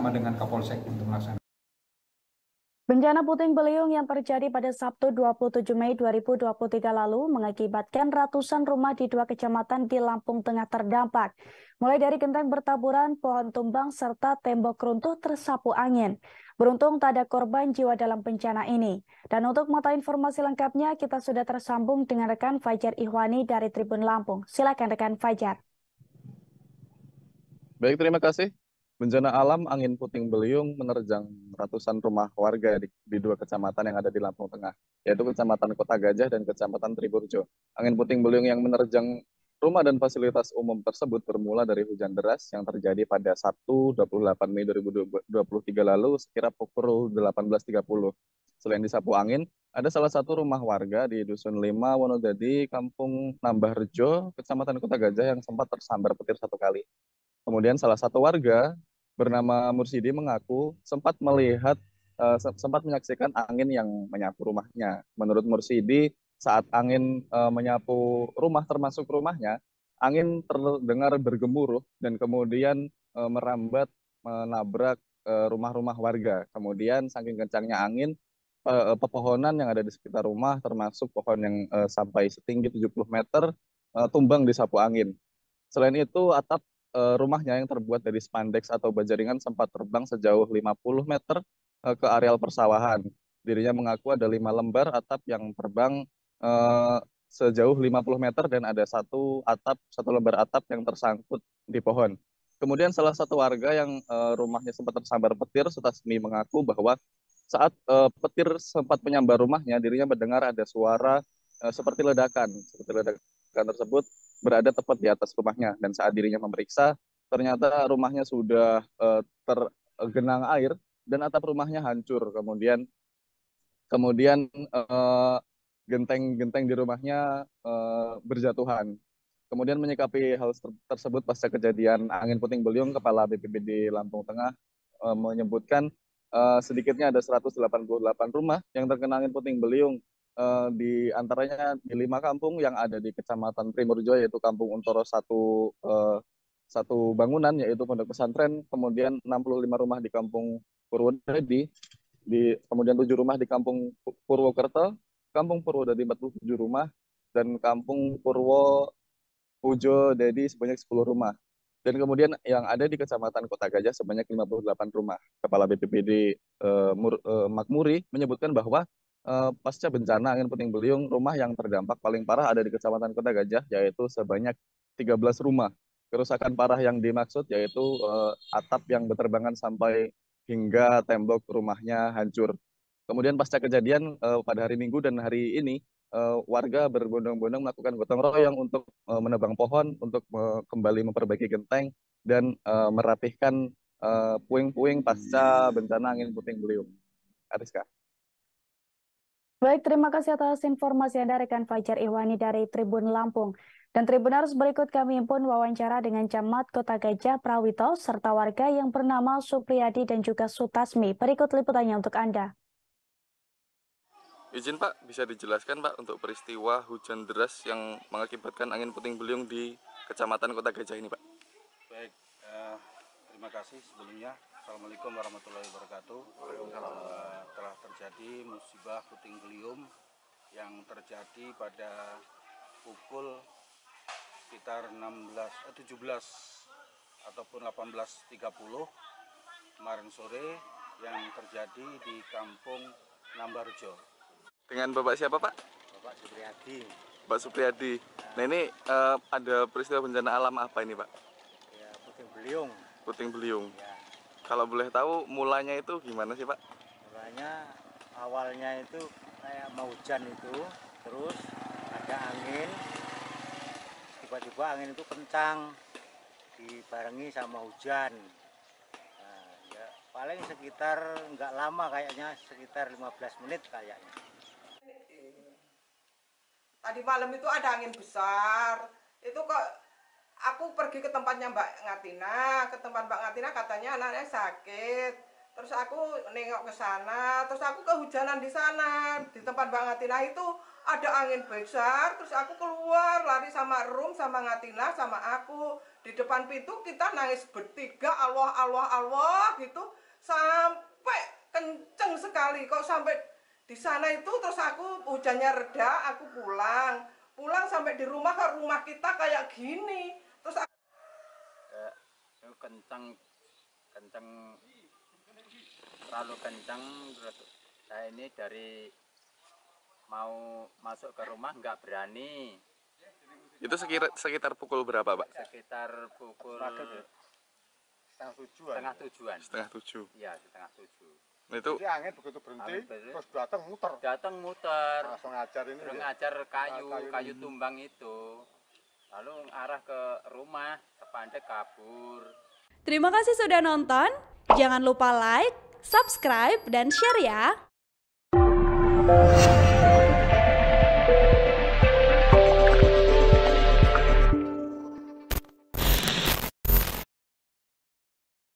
sama dengan Kapolsek untuk melaksanakan. Bencana puting beliung yang terjadi pada Sabtu 27 Mei 2023 lalu mengakibatkan ratusan rumah di dua kecamatan di Lampung Tengah terdampak. Mulai dari genteng bertaburan, pohon tumbang, serta tembok runtuh tersapu angin. Beruntung tak ada korban jiwa dalam bencana ini. Dan untuk mata informasi lengkapnya, kita sudah tersambung dengan rekan Fajar Ihwani dari Tribun Lampung. Silakan rekan Fajar. Baik, terima kasih. Bencana alam angin puting beliung menerjang ratusan rumah warga di, di dua kecamatan yang ada di Lampung Tengah, yaitu Kecamatan Kota Gajah dan Kecamatan Triburjo. Angin puting beliung yang menerjang rumah dan fasilitas umum tersebut bermula dari hujan deras yang terjadi pada Sabtu 28 Mei 2023 lalu sekira pukul 18.30. Selain disapu angin, ada salah satu rumah warga di Dusun Lima Wonodadi, Kampung Nambahrejo, Kecamatan Kota Gajah yang sempat tersambar petir satu kali. Kemudian salah satu warga bernama Mursidi mengaku sempat melihat uh, sempat menyaksikan angin yang menyapu rumahnya. Menurut Mursidi, saat angin uh, menyapu rumah termasuk rumahnya, angin terdengar bergemuruh dan kemudian uh, merambat menabrak rumah-rumah warga. Kemudian saking kencangnya angin, pepohonan yang ada di sekitar rumah termasuk pohon yang sampai setinggi 70 meter tumbang disapu angin. Selain itu, atap uh, rumahnya yang terbuat dari spandex atau baja ringan sempat terbang sejauh 50 meter uh, ke areal persawahan. Dirinya mengaku ada lima lembar atap yang terbang uh, sejauh 50 meter dan ada satu atap satu lembar atap yang tersangkut di pohon. Kemudian salah satu warga yang uh, rumahnya sempat tersambar petir, semi mengaku bahwa saat uh, petir sempat menyambar rumahnya, dirinya mendengar ada suara uh, seperti ledakan. Seperti ledakan tersebut berada tepat di atas rumahnya dan saat dirinya memeriksa ternyata rumahnya sudah uh, tergenang air dan atap rumahnya hancur kemudian kemudian eh, genteng-genteng uh, di rumahnya uh, berjatuhan kemudian menyikapi hal tersebut pasca kejadian angin puting beliung kepala BPBD Lampung Tengah uh, menyebutkan uh, sedikitnya ada 188 rumah yang terkena angin puting beliung uh, di antaranya di lima kampung yang ada di Kecamatan Primurjo yaitu Kampung Untoro satu uh, satu bangunan yaitu pondok pesantren, kemudian 65 rumah di Kampung Purwodadi, di kemudian tujuh rumah di Kampung Purwokerto, Kampung Purwodadi 47 rumah dan Kampung Purwo Ujo Dedi sebanyak 10 rumah. Dan kemudian yang ada di Kecamatan Kota Gajah sebanyak 58 rumah. Kepala BPBD eh, Mur, eh, Makmuri menyebutkan bahwa Uh, pasca bencana angin puting beliung, rumah yang terdampak paling parah ada di Kecamatan Kota Gajah, yaitu sebanyak 13 rumah. Kerusakan parah yang dimaksud yaitu uh, atap yang berterbangan sampai hingga tembok rumahnya hancur. Kemudian pasca kejadian uh, pada hari Minggu dan hari ini, warga berbondong-bondong melakukan gotong royong untuk menebang pohon, untuk kembali memperbaiki genteng, dan merapihkan puing-puing pasca bencana angin puting beliung. Ariska. Baik, terima kasih atas informasi Anda rekan Fajar Iwani dari Tribun Lampung. Dan Tribun Tribunars berikut kami impun wawancara dengan camat Kota Gajah Prawito serta warga yang bernama Supriyadi dan juga Sutasmi. Berikut liputannya untuk Anda. Izin Pak, bisa dijelaskan Pak untuk peristiwa hujan deras yang mengakibatkan angin puting beliung di Kecamatan Kota Gajah ini Pak? Baik, uh, terima kasih sebelumnya. Assalamualaikum warahmatullahi wabarakatuh. Uh, telah terjadi musibah puting beliung yang terjadi pada pukul sekitar 16 eh, 17 ataupun 18.30 kemarin sore yang terjadi di Kampung Nambarjo. Dengan Bapak siapa, Pak? Bapak Supriyadi. Pak Supriyadi. Nah, ini uh, ada peristiwa bencana alam apa ini, Pak? Ya, puting beliung puting beliung. Ya. Kalau boleh tahu mulanya itu gimana sih Pak? Mulanya awalnya itu kayak mau hujan itu, terus ada angin, tiba-tiba angin itu kencang, dibarengi sama hujan. Nah, ya, paling sekitar nggak lama kayaknya, sekitar 15 menit kayaknya. Tadi malam itu ada angin besar, itu kok aku pergi ke tempatnya Mbak Ngatina, ke tempat Mbak Ngatina katanya anaknya sakit. Terus aku nengok ke sana, terus aku kehujanan di sana. Di tempat Mbak Ngatina itu ada angin besar, terus aku keluar lari sama Rum, sama Ngatina, sama aku. Di depan pintu kita nangis bertiga, Allah, Allah, Allah gitu. Sampai kenceng sekali, kok sampai di sana itu terus aku hujannya reda, aku pulang. Pulang sampai di rumah, ke rumah kita kayak gini terus aku eh, itu kencang kencang terlalu kencang terus saya ini dari mau masuk ke rumah nggak berani itu sekitar sekitar pukul berapa pak sekitar pukul setengah tujuan setengah tujuan setengah tujuh iya, setengah tujuh nah, itu Jadi angin begitu berhenti, angin terus datang muter. Datang muter. Langsung ngajar ini. Langsung ngajar kayu, kayu, kayu tumbang itu lalu arah ke rumah kepandek kabur terima kasih sudah nonton jangan lupa like subscribe dan share ya